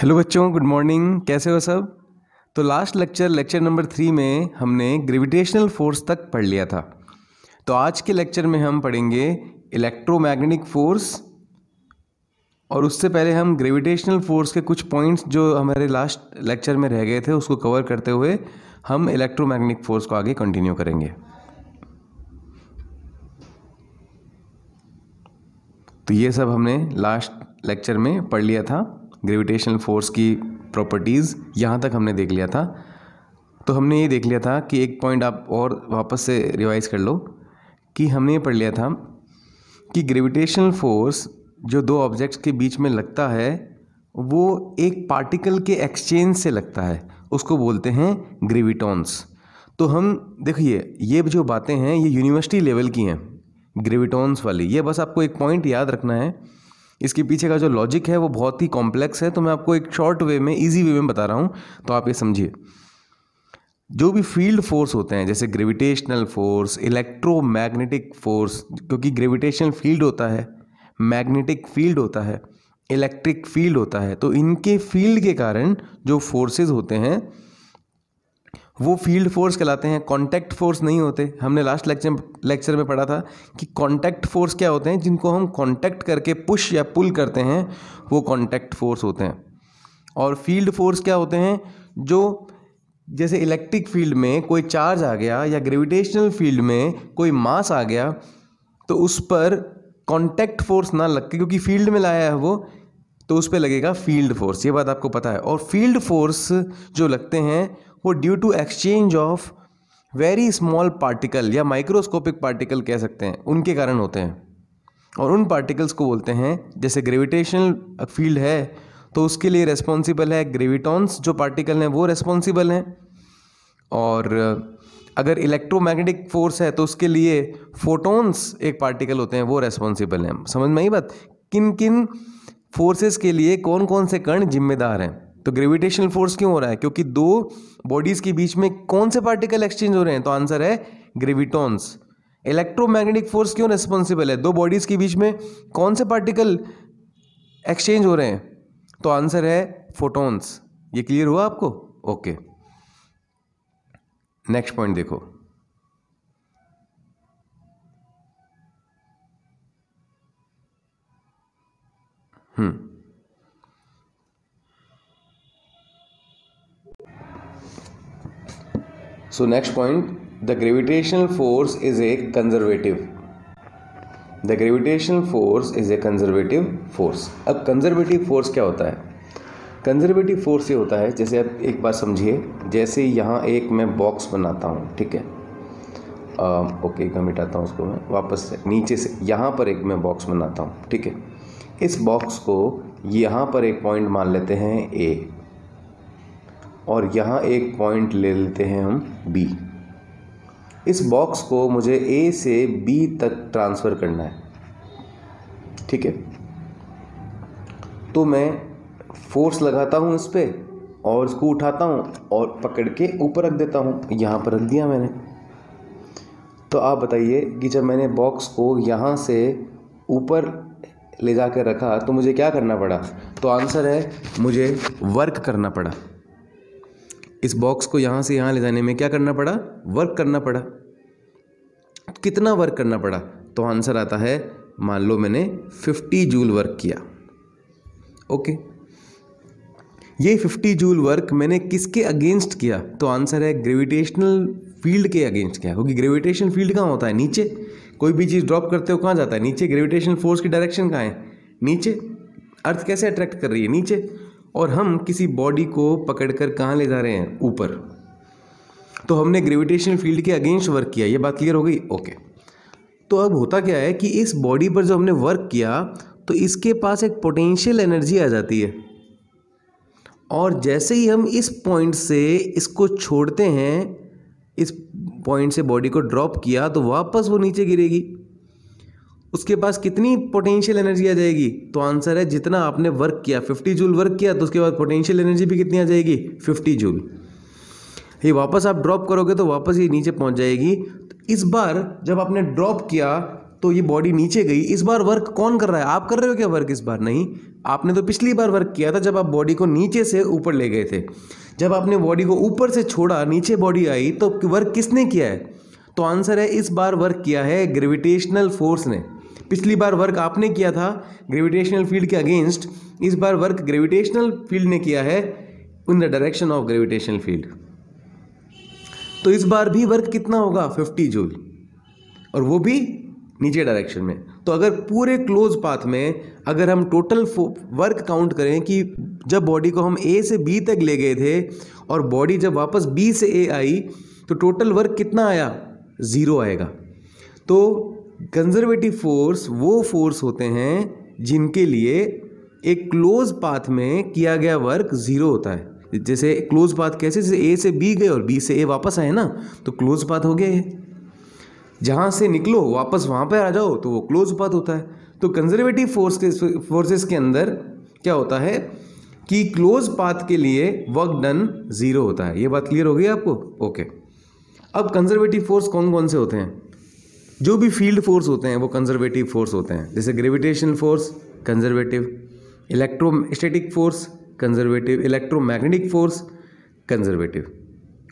Hello बच्चों good morning कैसे हो सब तो last lecture lecture number three में हमने ग्रेविटेशनल फोर्स तक पढ़ लिया था तो आज के लेक्चर में हम पढ़ेंगे इलेक्ट्रोमैग्नेटिक फोर्स और उससे पहले हम ग्रेविटेशनल फोर्स के कुछ पॉइंट्स जो हमारे लास्ट लेक्चर में रह गए थे उसको कवर करते हुए हम इलेक्ट्रोमैग्नेटिक फोर्स को आगे कंटिन्यू करेंगे तो ये सब हमने लास्ट लेक्चर में पढ़ लिया था ग्रेविटेशनल फोर्स की प्रॉपर्टीज़ यहाँ तक हमने देख लिया था तो हमने ये देख लिया था कि एक पॉइंट आप और वापस से रिवाइज कर लो कि हमने ये पढ़ लिया था कि ग्रेविटेशनल फोर्स जो दो ऑब्जेक्ट्स के बीच में लगता है वो एक पार्टिकल के एक्सचेंज से लगता है उसको बोलते हैं ग्रेविटॉन्स तो हम देखिए ये जो बातें हैं ये यूनिवर्सिटी लेवल की हैं ग्रेविटॉन्स वाली ये बस आपको एक पॉइंट याद रखना है इसके पीछे का जो लॉजिक है वो बहुत ही कॉम्प्लेक्स है तो मैं आपको एक शॉर्ट वे में ईजी वे में बता रहा हूँ तो आप ये समझिए जो भी फील्ड फोर्स होते हैं जैसे ग्रेविटेशनल फोर्स इलेक्ट्रोमैग्नेटिक फोर्स क्योंकि ग्रेविटेशनल फील्ड होता है मैग्नेटिक फील्ड होता है इलेक्ट्रिक फील्ड होता है तो इनके फील्ड के कारण जो फोर्सेस होते हैं वो फील्ड फोर्स कहलाते हैं कॉन्टैक्ट फोर्स नहीं होते हमने लास्ट लेक्चर लेक्चर में पढ़ा था कि कॉन्टैक्ट फोर्स क्या होते हैं जिनको हम कॉन्टैक्ट करके पुश या पुल करते हैं वो कॉन्टैक्ट फोर्स होते हैं और फील्ड फोर्स क्या होते हैं जो जैसे इलेक्ट्रिक फील्ड में कोई चार्ज आ गया या ग्रेविटेशनल फील्ड में कोई मास आ गया तो उस पर कॉन्टैक्ट फोर्स ना लग क्योंकि फील्ड में लाया है वो तो उस पर लगेगा फील्ड फोर्स ये बात आपको पता है और फील्ड फोर्स जो लगते हैं वो due to exchange of very small particle या माइक्रोस्कोपिक पार्टिकल कह सकते हैं उनके कारण होते हैं और उन पार्टिकल्स को बोलते हैं जैसे ग्रेविटेशनल फील्ड है तो उसके लिए रेस्पॉन्सिबल है ग्रेविटॉन्स जो पार्टिकल हैं वो रेस्पॉन्सिबल हैं और अगर इलेक्ट्रोमैग्नेटिक फोर्स है तो उसके लिए फोटोन्स एक पार्टिकल होते हैं वो रेस्पॉन्सिबल हैं समझ में आई बात किन किन फोर्सेस के लिए कौन कौन से कण जिम्मेदार हैं तो ग्रेविटेशनल फोर्स क्यों हो रहा है क्योंकि दो बॉडीज के बीच में कौन से पार्टिकल एक्सचेंज हो रहे हैं तो आंसर है ग्रेविटॉन्स इलेक्ट्रोमैग्नेटिक फोर्स क्यों रेस्पॉन्सिबल है दो बॉडीज के बीच में कौन से पार्टिकल एक्सचेंज हो रहे हैं तो आंसर है फोटोन्स ये क्लियर हुआ आपको ओके नेक्स्ट पॉइंट देखो hmm so next point the gravitational force is a conservative the gravitational force is a conservative force अब कंजर्वेटिव फोर्स क्या होता है कंजर्वेटिव फोर्स ये होता है जैसे आप एक बार समझिए जैसे यहाँ एक मैं बॉक्स बनाता हूँ ठीक है ओके एक मिटाता हूँ उसको मैं वापस से नीचे से यहाँ पर एक मैं बॉक्स बनाता हूँ ठीक है इस बॉक्स को यहाँ पर एक पॉइंट मान लेते हैं ए और यहाँ एक पॉइंट ले लेते हैं हम बी इस बॉक्स को मुझे ए से बी तक ट्रांसफ़र करना है ठीक है तो मैं फोर्स लगाता हूँ इस पर और इसको उठाता हूँ और पकड़ के ऊपर रख देता हूँ यहाँ पर रख दिया मैंने तो आप बताइए कि जब मैंने बॉक्स को यहाँ से ऊपर ले जा कर रखा तो मुझे क्या करना पड़ा तो आंसर है मुझे वर्क करना पड़ा इस बॉक्स को यहाँ से यहाँ ले जाने में क्या करना पड़ा वर्क करना पड़ा कितना वर्क करना पड़ा तो आंसर आता है मान लो मैंने 50 जूल वर्क किया ओके ये 50 जूल वर्क मैंने किसके अगेंस्ट किया तो आंसर है ग्रेविटेशनल फील्ड के अगेंस्ट किया क्योंकि ग्रेविटेशन फील्ड कहाँ होता है नीचे कोई भी चीज़ ड्रॉप करते हो कहाँ जाता है नीचे ग्रेविटेशन फोर्स की डायरेक्शन कहाँ है नीचे अर्थ कैसे अट्रैक्ट कर रही है नीचे और हम किसी बॉडी को पकड़ कर कहाँ ले जा रहे हैं ऊपर तो हमने ग्रेविटेशन फील्ड के अगेंस्ट वर्क किया ये बात क्लियर हो गई ओके तो अब होता क्या है कि इस बॉडी पर जब हमने वर्क किया तो इसके पास एक पोटेंशियल एनर्जी आ जाती है और जैसे ही हम इस पॉइंट से इसको छोड़ते हैं इस पॉइंट से बॉडी को ड्रॉप किया तो वापस वो नीचे गिरेगी उसके पास कितनी पोटेंशियल एनर्जी आ जाएगी तो आंसर है जितना आपने वर्क किया 50 जूल वर्क किया तो उसके बाद पोटेंशियल एनर्जी भी कितनी आ जाएगी 50 जूल ये वापस आप ड्रॉप करोगे तो वापस ये नीचे पहुंच जाएगी तो इस बार जब आपने ड्रॉप किया तो ये बॉडी नीचे गई इस बार वर्क कौन कर रहा है आप कर रहे हो क्या वर्क इस बार नहीं आपने तो पिछली बार वर्क किया था जब आप बॉडी को नीचे से ऊपर ले गए थे जब आपने बॉडी को ऊपर से छोड़ा नीचे बॉडी आई तो वर्क किसने किया है तो आंसर है इस बार वर्क किया है ग्रेविटेशनल फोर्स ने पिछली बार वर्क आपने किया था ग्रेविटेशनल फील्ड के अगेंस्ट इस बार वर्क ग्रेविटेशनल फील्ड ने किया है in the direction of gravitational field तो इस बार भी वर्क कितना होगा 50 जूल और वो भी नीचे डायरेक्शन में तो अगर पूरे क्लोज पाथ में अगर हम टोटल वर्क काउंट करें कि जब बॉडी को हम ए से बी तक ले गए थे और बॉडी जब वापस बी से ए आई तो टोटल वर्क कितना आया ज़ीरो आएगा तो कंजर्वेटिव फोर्स वो फोर्स होते हैं जिनके लिए एक क्लोज पाथ में किया गया वर्क ज़ीरो होता है जैसे क्लोज पाथ कैसे जैसे ए से बी गए और बी से ए वापस आए ना तो क्लोज पाथ हो गए जहाँ से निकलो वापस वहाँ पर आ जाओ तो वो क्लोज पाथ होता है तो कंजर्वेटिव फोर्स के फोर्सेस के अंदर क्या होता है कि क्लोज पाथ के लिए वर्क डन ज़ीरो होता है ये बात क्लियर हो गई आपको ओके अब कंजर्वेटिव फोर्स कौन कौन से होते हैं जो भी फील्ड फोर्स होते हैं वो कंजर्वेटिव फोर्स होते हैं जैसे gravitation force conservative static force conservative electromagnetic force conservative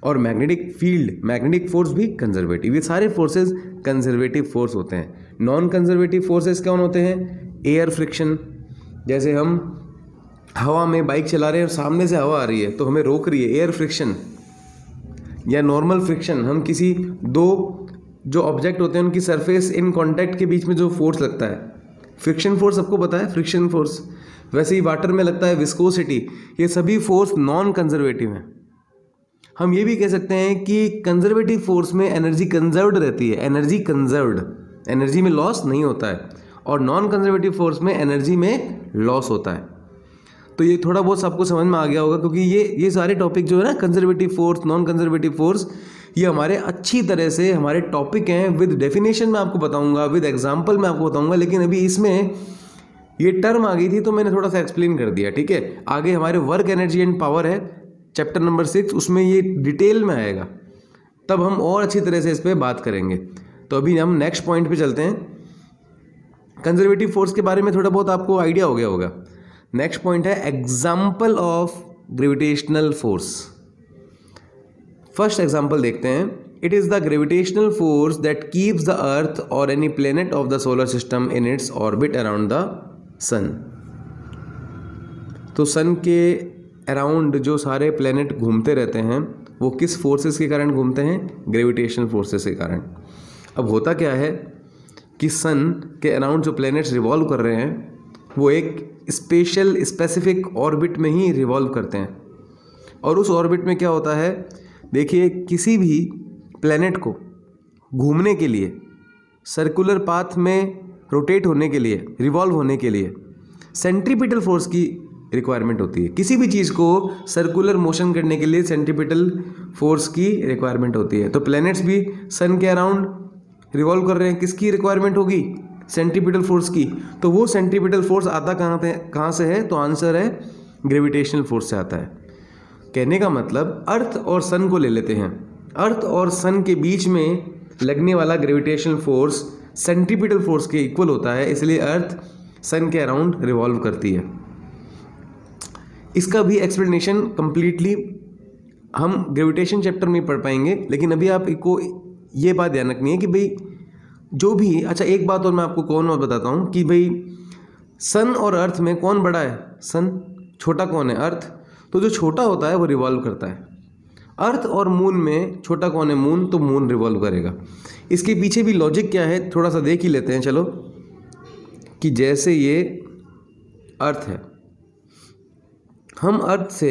और मैग्नेटिक फील्ड मैग्नेटिक फोर्स भी कंजर्वेटिव ये सारे फोर्सेस कंजर्वेटिव फोर्स होते हैं नॉन कंजर्वेटिव फोर्सेस कौन होते हैं एयर फ्रिक्शन जैसे हम हवा में बाइक चला रहे हैं सामने से हवा आ रही है तो हमें रोक रही है एयर फ्रिक्शन या नॉर्मल फ्रिक्शन हम किसी दो जो ऑब्जेक्ट होते हैं उनकी सरफेस इन कॉन्टैक्ट के बीच में जो फोर्स लगता है फ्रिक्शन फोर्स सबको पता है फ्रिक्शन फोर्स वैसे ही वाटर में लगता है विस्कोसिटी ये सभी फोर्स नॉन कंजर्वेटिव हैं हम ये भी कह सकते हैं कि कंजर्वेटिव फोर्स में एनर्जी कंजर्व्ड रहती है एनर्जी कंजर्व्ड एनर्जी में लॉस नहीं होता है और नॉन कंजर्वेटिव फोर्स में एनर्जी में लॉस होता है तो ये थोड़ा बहुत सबको समझ में आ गया होगा क्योंकि ये ये सारे टॉपिक जो है ना conservative force non conservative force ये हमारे अच्छी तरह से हमारे टॉपिक हैं विद डेफिनेशन में आपको बताऊंगा विद एग्जाम्पल मैं आपको बताऊंगा लेकिन अभी इसमें ये टर्म आ गई थी तो मैंने थोड़ा सा एक्सप्लेन कर दिया ठीक है आगे हमारे वर्क एनर्जी एंड पावर है चैप्टर नंबर सिक्स उसमें ये डिटेल में आएगा तब हम और अच्छी तरह से इस पर बात करेंगे तो अभी हम नेक्स्ट पॉइंट पे चलते हैं कंजर्वेटिव फोर्स के बारे में थोड़ा बहुत आपको आइडिया हो गया होगा नेक्स्ट पॉइंट है example of gravitational force first example देखते हैं it is the gravitational force that keeps the earth और any planet of the solar system in its orbit around the sun तो सन के around जो सारे planet घूमते रहते हैं वो किस फोर्सेस के कारण घूमते हैं ग्रेविटेशनल फोर्सेस के कारण अब होता क्या है कि सन के अराउंड जो प्लैनेट्स रिवॉल्व कर रहे हैं वो एक स्पेशल स्पेसिफिक ऑर्बिट में ही रिवॉल्व करते हैं और उस ऑर्बिट में क्या होता है देखिए किसी भी प्लेनेट को घूमने के लिए सर्कुलर पाथ में रोटेट होने के लिए रिवॉल्व होने के लिए सेंट्रीपिटल फोर्स की रिक्वायरमेंट होती है किसी भी चीज़ को सर्कुलर मोशन करने के लिए सेंट्रीपिटल फोर्स की रिक्वायरमेंट होती है तो प्लैनेट्स भी सन के अराउंड रिवॉल्व कर रहे हैं किसकी रिक्वायरमेंट होगी सेंट्रीपिटल फोर्स की तो वो सेंट्रीपिटल फोर्स आता कहाँ कहाँ से है तो आंसर है ग्रेविटेशनल फोर्स से आता है कहने का मतलब अर्थ और सन को ले लेते हैं अर्थ और सन के बीच में लगने वाला ग्रेविटेशनल फोर्स सेंट्रीपिटल फोर्स के इक्वल होता है इसलिए अर्थ सन के अराउंड रिवॉल्व करती है इसका भी एक्सप्लेनेशन कम्प्लीटली हम ग्रेविटेशन चैप्टर में पढ़ पाएंगे लेकिन अभी आप इको ये बात ध्यान रखनी है कि भाई जो भी अच्छा एक बात और मैं आपको कौन और बताता हूँ कि भाई सन और अर्थ में कौन बड़ा है सन छोटा कौन है अर्थ तो जो छोटा होता है वो रिवॉल्व करता है अर्थ और मून में छोटा कौन है मून तो मून रिवॉल्व करेगा इसके पीछे भी लॉजिक क्या है थोड़ा सा देख ही लेते हैं चलो कि जैसे ये अर्थ है हम अर्थ से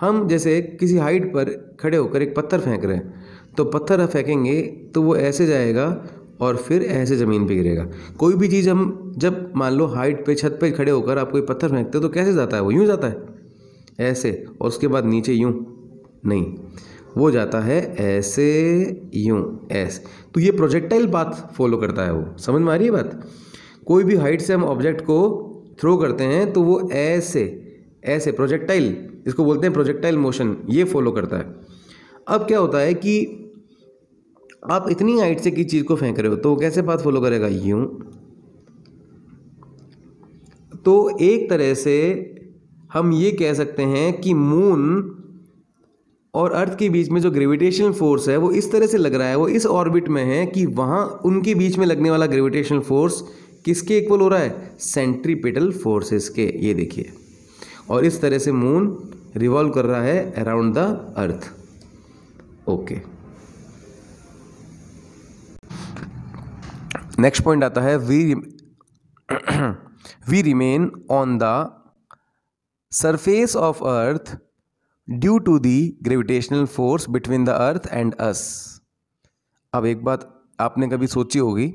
हम जैसे किसी हाइट पर खड़े होकर एक पत्थर फेंक रहे हैं तो पत्थर फेंकेंगे तो वो ऐसे जाएगा और फिर ऐसे ज़मीन पे गिरेगा कोई भी चीज़ हम जब मान लो हाइट पे छत पे खड़े होकर आप कोई पत्थर फेंकते हो तो कैसे जाता है वो यूँ जाता है ऐसे और उसके बाद नीचे यूँ नहीं वो जाता है ऐसे यूँ ऐसे तो ये प्रोजेक्टाइल पाथ फॉलो करता है वो समझ में आ रही है बात कोई भी हाइट से हम ऑब्जेक्ट को थ्रो करते हैं तो वो ऐसे ऐसे प्रोजेक्टाइल इसको बोलते हैं प्रोजेक्टाइल मोशन ये फॉलो करता है अब क्या होता है कि आप इतनी हाइट से किसी चीज़ को फेंक रहे हो तो वो कैसे पाथ फॉलो करेगा यूं तो एक तरह से हम ये कह सकते हैं कि मून और अर्थ के बीच में जो ग्रेविटेशनल फोर्स है वो इस तरह से लग रहा है वो इस ऑर्बिट में है कि वहाँ उनके बीच में लगने वाला ग्रेविटेशनल फोर्स किसके इक्वल हो रहा है सेंट्रीपेटल फोर्सेस के ये देखिए और इस तरह से मून रिवॉल्व कर रहा है around the earth okay next point आता है we we remain on the surface of earth due to the gravitational force between the earth and us अब एक बात आपने कभी सोची होगी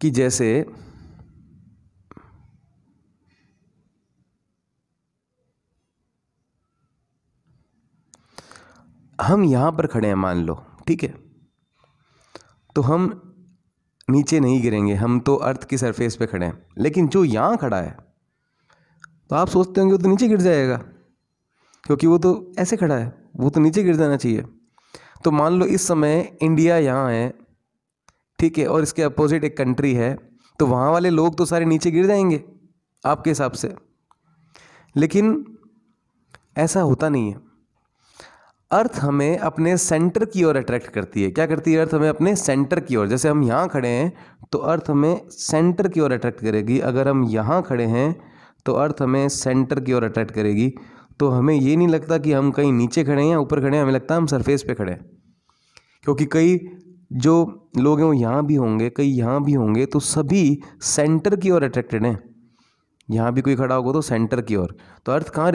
कि जैसे हम यहां पर खड़े हैं मान लो ठीक है तो हम नीचे नहीं गिरेंगे हम तो अर्थ की सरफेस पे खड़े हैं लेकिन जो यहां खड़ा है तो आप सोचते होंगे वो तो नीचे गिर जाएगा क्योंकि वो तो ऐसे खड़ा है वो तो नीचे गिर जाना चाहिए तो मान लो इस समय इंडिया यहाँ है ठीक है और इसके अपोजिट एक कंट्री है तो वहाँ वाले लोग तो सारे नीचे गिर जाएंगे आपके हिसाब से लेकिन ऐसा होता नहीं है अर्थ हमें अपने सेंटर की ओर अट्रैक्ट करती है क्या करती है अर्थ हमें अपने सेंटर की ओर जैसे हम यहाँ खड़े हैं तो अर्थ हमें सेंटर की ओर अट्रैक्ट करेगी अगर हम यहाँ खड़े हैं तो अर्थ हमें सेंटर की ओर अट्रैक्ट करेगी तो हमें ये नहीं लगता कि हम कहीं नीचे खड़े हैं या ऊपर खड़े हैं हमें लगता है हम सरफेस पे खड़े हैं क्योंकि कई जो लोग हैं वो यहाँ भी होंगे कई यहाँ भी होंगे तो सभी सेंटर की ओर अट्रैक्टेड हैं यहाँ भी कोई खड़ा होगा तो सेंटर की ओर तो अर्थ कहाँ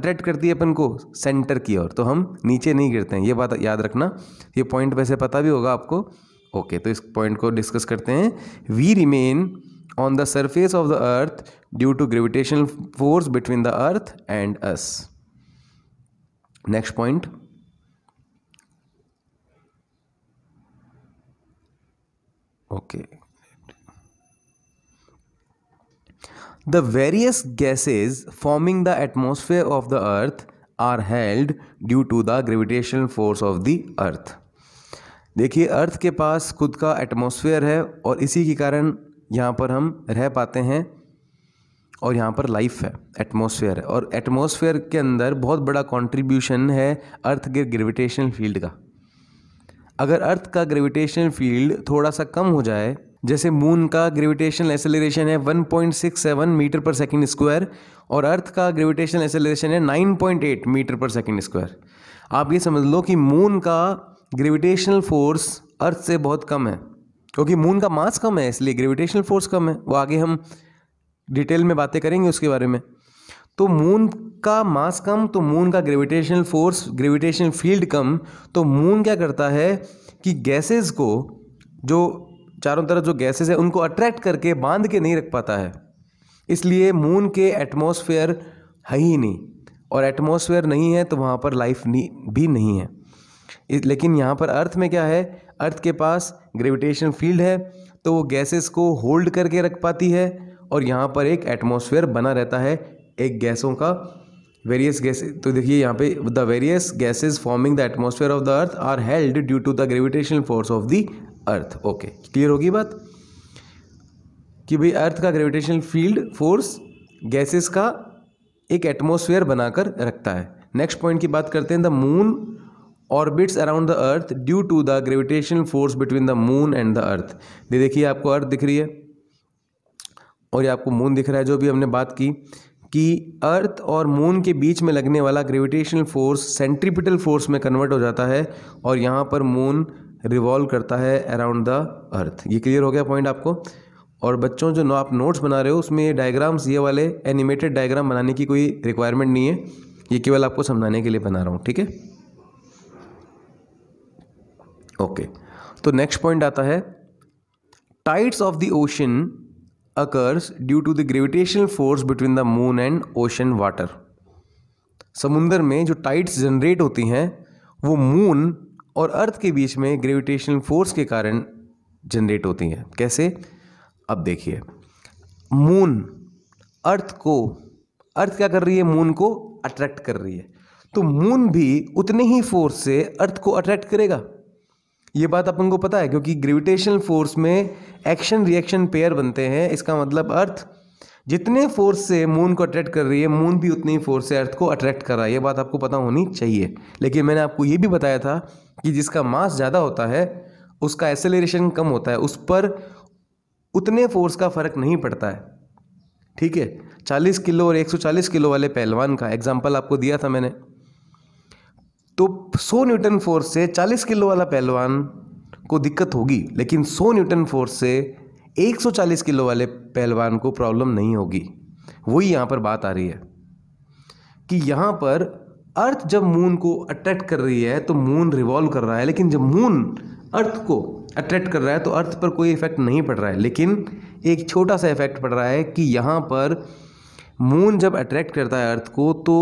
अट्रैक्ट करती है अपन को सेंटर की ओर तो हम नीचे नहीं गिरते हैं ये बात याद रखना ये पॉइंट वैसे पता भी होगा आपको ओके तो इस पॉइंट को डिस्कस करते हैं we remain on the surface of the earth due to gravitational force between the earth and us. Next point. Okay. The various gases forming the atmosphere of the earth are held due to the gravitational force of the earth. देखिए अर्थ के पास खुद का atmosphere है और इसी के कारण यहाँ पर हम रह पाते हैं और यहाँ पर लाइफ है एटमॉस्फेयर है और एटमॉस्फेयर के अंदर बहुत बड़ा कंट्रीब्यूशन है अर्थ के ग्रेविटेशनल फील्ड का अगर अर्थ का ग्रेविटेशनल फील्ड थोड़ा सा कम हो जाए जैसे मून का ग्रेविटेशनल एसेलरेशन है 1.67 मीटर पर सेकंड स्क्वायर और अर्थ का ग्रेविटेशनल एसेलरेशन है 9.8 मीटर पर सेकंड स्क्वायर आप ये समझ लो कि मून का ग्रेविटेशनल फोर्स अर्थ से बहुत कम है क्योंकि मून का मास कम है इसलिए ग्रेविटेशनल फोर्स कम है वो आगे हम डिटेल में बातें करेंगे उसके बारे में तो मून का मास कम तो मून का ग्रेविटेशनल फोर्स ग्रेविटेशनल फील्ड कम तो मून क्या करता है कि गैसेस को जो चारों तरफ जो गैसेस है उनको अट्रैक्ट करके बांध के नहीं रख पाता है इसलिए मून के एटमॉस्फेयर है ही नहीं और एटमॉस्फेयर नहीं है तो वहाँ पर लाइफ भी नहीं है लेकिन यहाँ पर अर्थ में क्या है अर्थ के पास ग्रेविटेशन फील्ड है तो वो गैसेस को होल्ड करके रख पाती है और यहाँ पर एक एटमॉस्फेयर बना रहता है एक गैसों का वेरियस गैसेज तो देखिए यहाँ पे the various gases forming the atmosphere of the earth are held due to the gravitation force of the earth okay clear होगी बात कि भाई अर्थ का ग्रेविटेशन फील्ड फोर्स गैसेस का एक एटमोसफेयर बनाकर रखता है नेक्स्ट पॉइंट की बात करते हैं the moon orbits around the earth due to the gravitational force between the moon and the earth ये देखिए आपको अर्थ दिख रही है और ये आपको मून दिख रहा है जो भी हमने बात की कि अर्थ और मून के बीच में लगने वाला ग्रेविटेशनल फोर्स सेंट्रीपिटल फोर्स में कन्वर्ट हो जाता है और यहाँ पर मून रिवॉल्व करता है अराउंड द अर्थ ये क्लियर हो गया पॉइंट आपको और बच्चों जो आप नोट्स बना रहे हो उसमें डायग्राम्स ये वाले एनिमेटेड डायग्राम बनाने की कोई रिक्वायरमेंट नहीं है ये केवल आपको समझाने के लिए बना रहा हूँ ठीक है ओके तो नेक्स्ट पॉइंट आता है tides of the ocean occurs due to the gravitational force between the moon and ocean water समुंदर में जो टाइड्स जनरेट होती हैं वो मून और अर्थ के बीच में ग्रेविटेशनल फोर्स के कारण जनरेट होती हैं कैसे अब देखिए मून अर्थ को अर्थ क्या कर रही है मून को अट्रैक्ट कर रही है तो मून भी उतने ही फोर्स से अर्थ को अट्रैक्ट करेगा ये बात अपन को पता है क्योंकि ग्रेविटेशनल फोर्स में एक्शन रिएक्शन पेयर बनते हैं इसका मतलब अर्थ जितने फोर्स से मून को अट्रैक्ट कर रही है मून भी उतनी फोर्स से अर्थ को अट्रैक्ट कर रहा है ये बात आपको पता होनी चाहिए लेकिन मैंने आपको ये भी बताया था कि जिसका मास ज़्यादा होता है उसका एसेलरेशन कम होता है उस पर उतने फोर्स का फ़र्क नहीं पड़ता है ठीक है 40 किलो और 140 किलो वाले पहलवान का एग्जाम्पल आपको दिया था मैंने तो 100 न्यूटन फोर्स से 40 किलो वाला पहलवान को दिक्कत होगी लेकिन 100 न्यूटन फोर्स से 140 किलो वाले पहलवान को प्रॉब्लम नहीं होगी वही यहाँ पर बात आ रही है कि यहाँ पर अर्थ जब मून को अट्रैक्ट कर रही है तो मून रिवॉल्व कर रहा है लेकिन जब मून अर्थ को अट्रैक्ट कर रहा है तो अर्थ पर कोई इफेक्ट नहीं पड़ रहा है लेकिन एक छोटा सा इफेक्ट पड़ रहा है कि यहाँ पर मून जब अट्रैक्ट करता है अर्थ को तो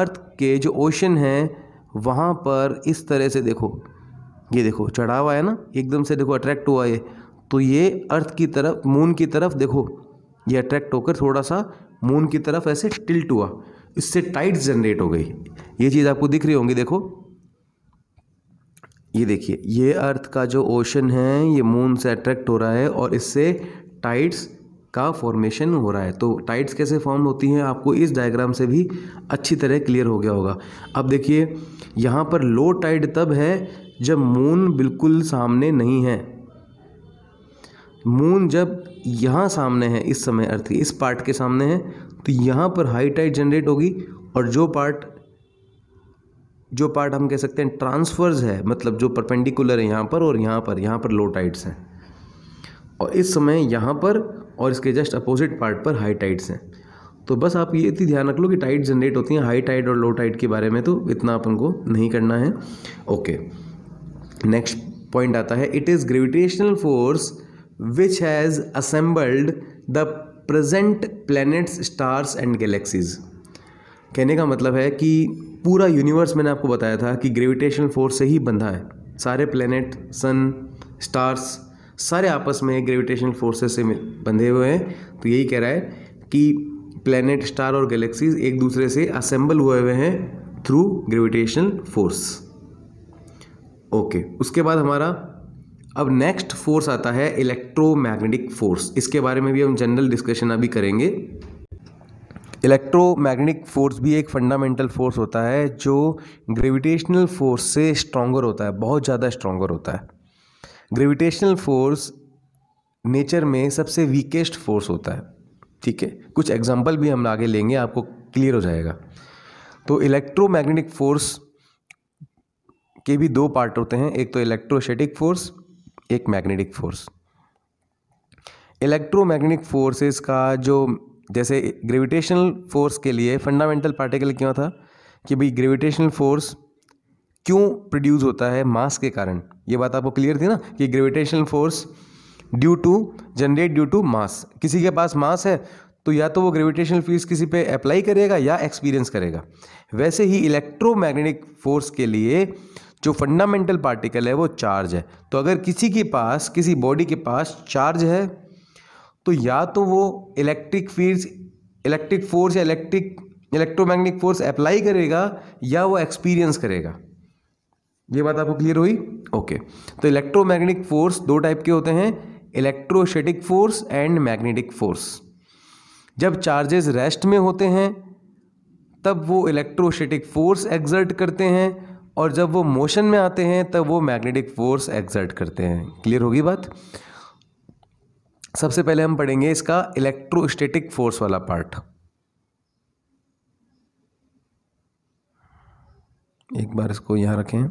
अर्थ के जो ओशन हैं वहाँ पर इस तरह से देखो ये देखो चढ़ा हुआ है ना एकदम से देखो अट्रैक्ट हुआ ये तो ये अर्थ की तरफ मून की तरफ देखो ये अट्रैक्ट होकर थोड़ा सा मून की तरफ ऐसे टिल्ट हुआ इससे टाइट्स जनरेट हो गई ये चीज़ आपको दिख रही होंगी देखो ये देखिए ये अर्थ का जो ओशन है ये मून से अट्रैक्ट हो रहा है और इससे टाइट्स का फॉर्मेशन हो रहा है तो टाइड्स कैसे फॉर्म होती हैं आपको इस डायग्राम से भी अच्छी तरह क्लियर हो गया होगा अब देखिए यहाँ पर लो टाइड तब है जब मून बिल्कुल सामने नहीं है मून जब यहाँ सामने है इस समय अर्थ इस पार्ट के सामने है तो यहाँ पर हाई टाइड जनरेट होगी और जो पार्ट जो पार्ट हम कह सकते हैं ट्रांसफर्स है मतलब जो परपेंडिकुलर है यहाँ पर और यहाँ पर यहाँ पर लो टाइड्स हैं और इस समय यहाँ पर और इसके जस्ट अपोजिट पार्ट पर हाई टाइड्स हैं तो बस आप ये इतनी ध्यान रख लो कि टाइड जनरेट होती हैं हाई टाइड और लो टाइड के बारे में तो इतना अपन को नहीं करना है ओके नेक्स्ट पॉइंट आता है it is gravitational force which has assembled the present planets stars and galaxies कहने का मतलब है कि पूरा यूनिवर्स मैंने आपको बताया था कि ग्रेविटेशनल फोर्स से ही बंधा है सारे प्लैनेट सन स्टार्स सारे आपस में ग्रेविटेशनल फोर्सेस से बंधे हुए हैं तो यही कह रहा है कि प्लैनेट स्टार और गैलेक्सीज एक दूसरे से असेंबल हुए हुए हैं थ्रू ग्रेविटेशनल फोर्स ओके उसके बाद हमारा अब नेक्स्ट फोर्स आता है इलेक्ट्रोमैग्नेटिक फोर्स इसके बारे में भी हम जनरल डिस्कशन अभी करेंगे इलेक्ट्रोमैग्नेटिक फोर्स भी एक फंडामेंटल फोर्स होता है जो ग्रेविटेशनल फोर्स से स्ट्रॉगर होता है बहुत ज़्यादा स्ट्रॉगर होता है ग्रेविटेशनल फोर्स नेचर में सबसे वीकेस्ट फोर्स होता है ठीक है कुछ एग्जाम्पल भी हम आगे लेंगे आपको क्लियर हो जाएगा तो इलेक्ट्रोमैग्नेटिक फोर्स के भी दो पार्ट होते हैं एक तो इलेक्ट्रोशेटिक फोर्स एक मैग्नेटिक फोर्स इलेक्ट्रोमैग्नेटिक फोर्सेस का जो जैसे ग्रेविटेशनल फोर्स के लिए फंडामेंटल पार्टिकल क्यों था कि भाई ग्रेविटेशनल फोर्स क्यों प्रोड्यूस होता है मास के कारण ये बात आपको क्लियर थी ना कि gravitational force due to generate due to mass किसी के पास मास है तो या तो वो ग्रेविटेशनल फील्ड किसी पे अप्लाई करेगा या एक्सपीरियंस करेगा वैसे ही इलेक्ट्रोमैग्नेटिक फोर्स के लिए जो फंडामेंटल पार्टिकल है वो चार्ज है तो अगर किसी के पास किसी बॉडी के पास चार्ज है तो या तो वो इलेक्ट्रिक फील्ड इलेक्ट्रिक फोर्स या इलेक्ट्रिक इलेक्ट्रोमैग्नेटिक फोर्स अप्लाई करेगा या वो एक्सपीरियंस करेगा ये बात आपको क्लियर हुई ओके तो इलेक्ट्रोमैग्नेटिक फोर्स दो टाइप के होते हैं electrostatic force and magnetic force जब चार्जेस रेस्ट में होते हैं तब वो इलेक्ट्रोशेटिक फोर्स एग्जर्ट करते हैं और जब वो मोशन में आते हैं तब वो मैग्नेटिक फोर्स एग्जर्ट करते हैं क्लियर होगी बात सबसे पहले हम पढ़ेंगे इसका इलेक्ट्रोस्टेटिक फोर्स वाला पार्ट एक बार इसको यहाँ रखें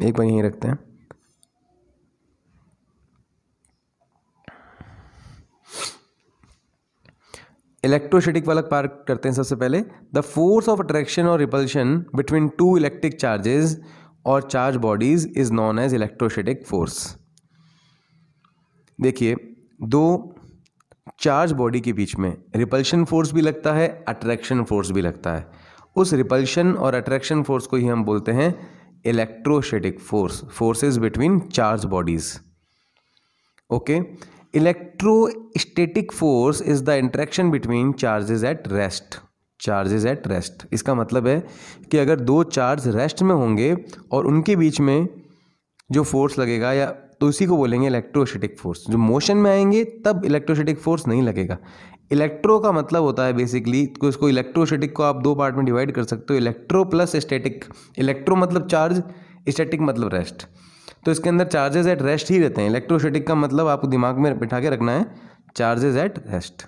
एक बार यहीं रखते हैं इलेक्ट्रोस्टैटिक वाला पार्क करते हैं सबसे पहले द फोर्स ऑफ अट्रैक्शन और repulsion between two electric charges और charge bodies is known as electrostatic force देखिए दो चार्ज बॉडी के बीच में रिपल्शन फोर्स भी लगता है अट्रैक्शन फोर्स भी लगता है उस रिपल्शन और अट्रैक्शन फोर्स को ही हम बोलते हैं electrostatic force forces between charge bodies okay electrostatic force is the interaction between charges at rest charges at rest इसका मतलब है कि अगर दो चार्ज रेस्ट में होंगे और उनके बीच में जो फोर्स लगेगा या तो उसी को बोलेंगे इलेक्ट्रोस्टेटिक फोर्स जो मोशन में आएंगे तब इलेक्ट्रोस्टेटिक फोर्स नहीं लगेगा इलेक्ट्रो का मतलब होता है बेसिकली तो इसको इलेक्ट्रोस्टेटिक को आप दो पार्ट में डिवाइड कर सकते हो इलेक्ट्रो प्लस स्टेटिक इलेक्ट्रो मतलब चार्ज स्टेटिक मतलब रेस्ट तो इसके अंदर चार्जेज एट रेस्ट ही रहते हैं इलेक्ट्रोस्टेटिक का मतलब आपको दिमाग में बिठा के रखना है चार्जेज एट रेस्ट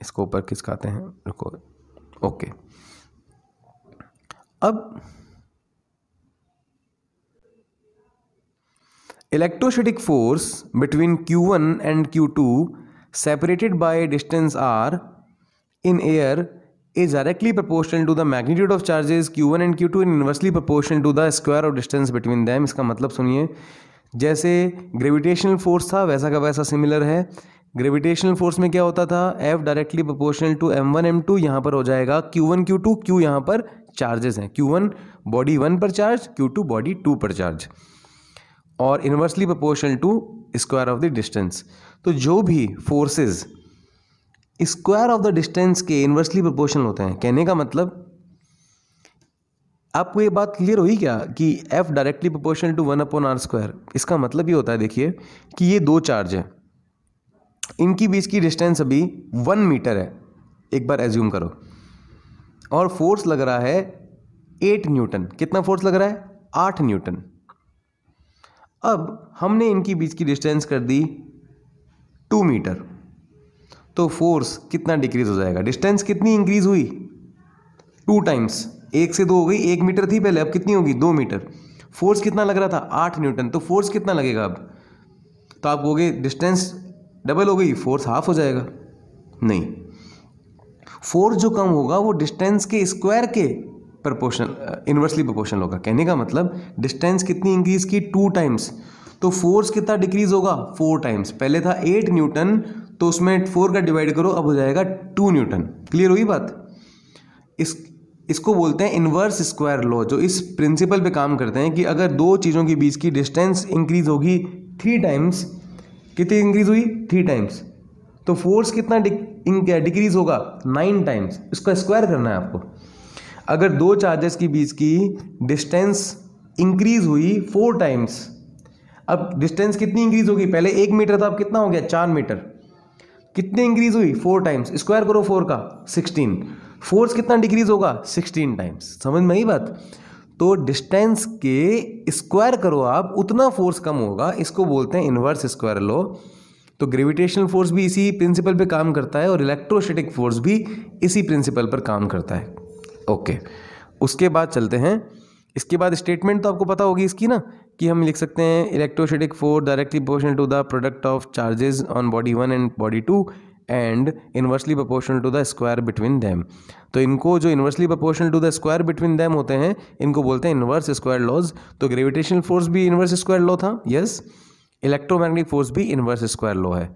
इसको ऊपर किसकाते हैं रुको ओके अब electrostatic force between Q one and Q two separated by distance R in air is directly proportional to the magnitude of charges Q one and Q two in inversely proportion to the square of distance between them इसका मतलब सुनिए जैसे gravitational force था वैसा का वैसा similar है gravitational force में क्या होता था F directly proportional to M one M two यहाँ पर हो जाएगा Q one Q two Q यहाँ पर चार्जेस हैं क्यू वन बॉडी वन पर charge Q two body two पर चार्ज और inversely proportional to square of the distance तो जो भी forces square of the distance के इन्वर्सली प्रोपोर्शनल होते हैं कहने का मतलब आपको ये बात क्लियर हुई क्या कि F directly proportional to one upon R square इसका मतलब ये होता है देखिए कि ये दो चार्ज है इनकी बीच की डिस्टेंस अभी वन मीटर है एक बार एज्यूम करो और फोर्स लग रहा है एट न्यूटन कितना फोर्स लग रहा है आठ न्यूटन अब हमने इनकी बीच की डिस्टेंस कर दी टू मीटर तो फोर्स कितना डिक्रीज हो जाएगा डिस्टेंस कितनी इंक्रीज हुई टू टाइम्स एक से दो हो गई एक मीटर थी पहले अब कितनी होगी दो मीटर फोर्स कितना लग रहा था आठ न्यूटन तो फोर्स कितना लगेगा अब तो आप कहोगे डिस्टेंस डबल हो गई फोर्स हाफ हो जाएगा नहीं फोर्स जो कम होगा वो डिस्टेंस के स्क्वायर के प्रपोर्शन इन्वर्सली प्रपोर्शन होगा कहने का मतलब डिस्टेंस कितनी इंक्रीज की टू टाइम्स तो फोर्स कितना डिक्रीज होगा फोर टाइम्स पहले था एट न्यूटन तो उसमें फोर का डिवाइड करो अब हो जाएगा टू न्यूटन क्लियर हुई बात इस इसको बोलते हैं इन्वर्स स्क्वायर लॉ जो इस प्रिंसिपल पे काम करते हैं कि अगर दो चीज़ों के बीच की डिस्टेंस इंक्रीज होगी थ्री टाइम्स कितनी इंक्रीज हुई थ्री टाइम्स तो फोर्स कितना डिक्रीज होगा नाइन टाइम्स इसका स्क्वायर करना है आपको अगर दो चार्जेस के बीच की डिस्टेंस इंक्रीज हुई फोर टाइम्स अब डिस्टेंस कितनी इंक्रीज होगी पहले एक मीटर था अब कितना हो गया चार मीटर कितनी इंक्रीज हुई फोर टाइम्स स्क्वायर करो फोर का सिक्सटीन फोर्स कितना डिक्रीज होगा सिक्सटीन टाइम्स समझ में आई बात तो डिस्टेंस के स्क्वायर करो आप उतना फोर्स कम होगा इसको बोलते हैं इन्वर्स स्क्वायर लो तो ग्रेविटेशनल फोर्स भी इसी प्रिंसिपल पे काम करता है और इलेक्ट्रोस्टेटिक फोर्स भी इसी प्रिंसिपल पर काम करता है ओके उसके बाद चलते हैं इसके बाद स्टेटमेंट तो आपको पता होगी इसकी ना कि हम लिख सकते हैं electrostatic force directly proportional to the product of charges on body one and body two and inversely proportional to the square between them तो इनको जो inversely proportional to the square between them होते हैं इनको बोलते हैं इन्वर्स स्क्वायर लॉज तो gravitational force भी इन्वर्स स्क्वायर लॉ था यस इलेक्ट्रोमैग्नेटिक फोर्स भी इन्वर्स स्क्वायर लॉ है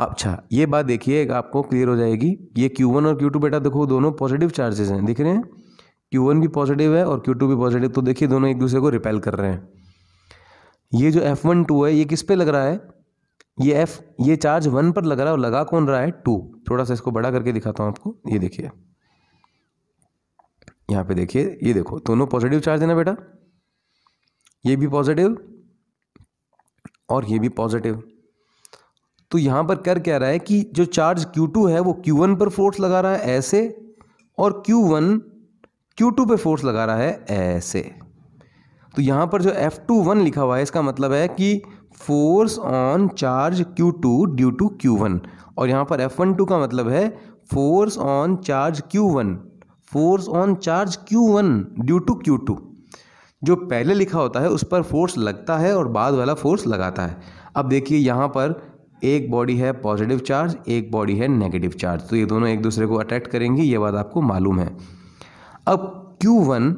अच्छा ये बात देखिए आपको क्लियर हो जाएगी ये Q1 और Q2 बेटा देखो दोनों पॉजिटिव चार्जेस हैं दिख रहे हैं Q1 भी पॉजिटिव है और Q2 भी पॉजिटिव तो देखिए दोनों एक दूसरे को रिपेल कर रहे हैं ये जो F12 है ये किस पे लग रहा है ये F ये चार्ज वन पर लग रहा है और लगा कौन रहा है टू थोड़ा सा इसको बड़ा करके दिखाता हूँ आपको ये देखिए यहाँ पे देखिए ये देखो दोनों पॉजिटिव चार्ज है ना बेटा ये भी पॉजिटिव और ये भी पॉजिटिव तो यहाँ पर कर क्या रहा है कि जो चार्ज Q2 है वो Q1 पर फोर्स लगा रहा है ऐसे और Q1 Q2 पे फोर्स लगा रहा है ऐसे तो यहाँ पर जो F21 लिखा हुआ है इसका मतलब है कि force on charge Q2 due to Q और यहाँ पर F12 का मतलब है force on charge Q1 force on charge Q1 due to Q जो पहले लिखा होता है उस पर फोर्स लगता है और बाद वाला फोर्स लगाता है अब देखिए यहाँ पर एक बॉडी है पॉजिटिव चार्ज एक बॉडी है नेगेटिव चार्ज तो ये दोनों एक दूसरे को अट्रैक्ट करेंगी ये बात आपको मालूम है अब क्यू वन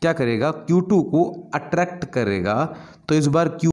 क्या करेगा क्यू टू को अट्रैक्ट करेगा तो इस बार क्यू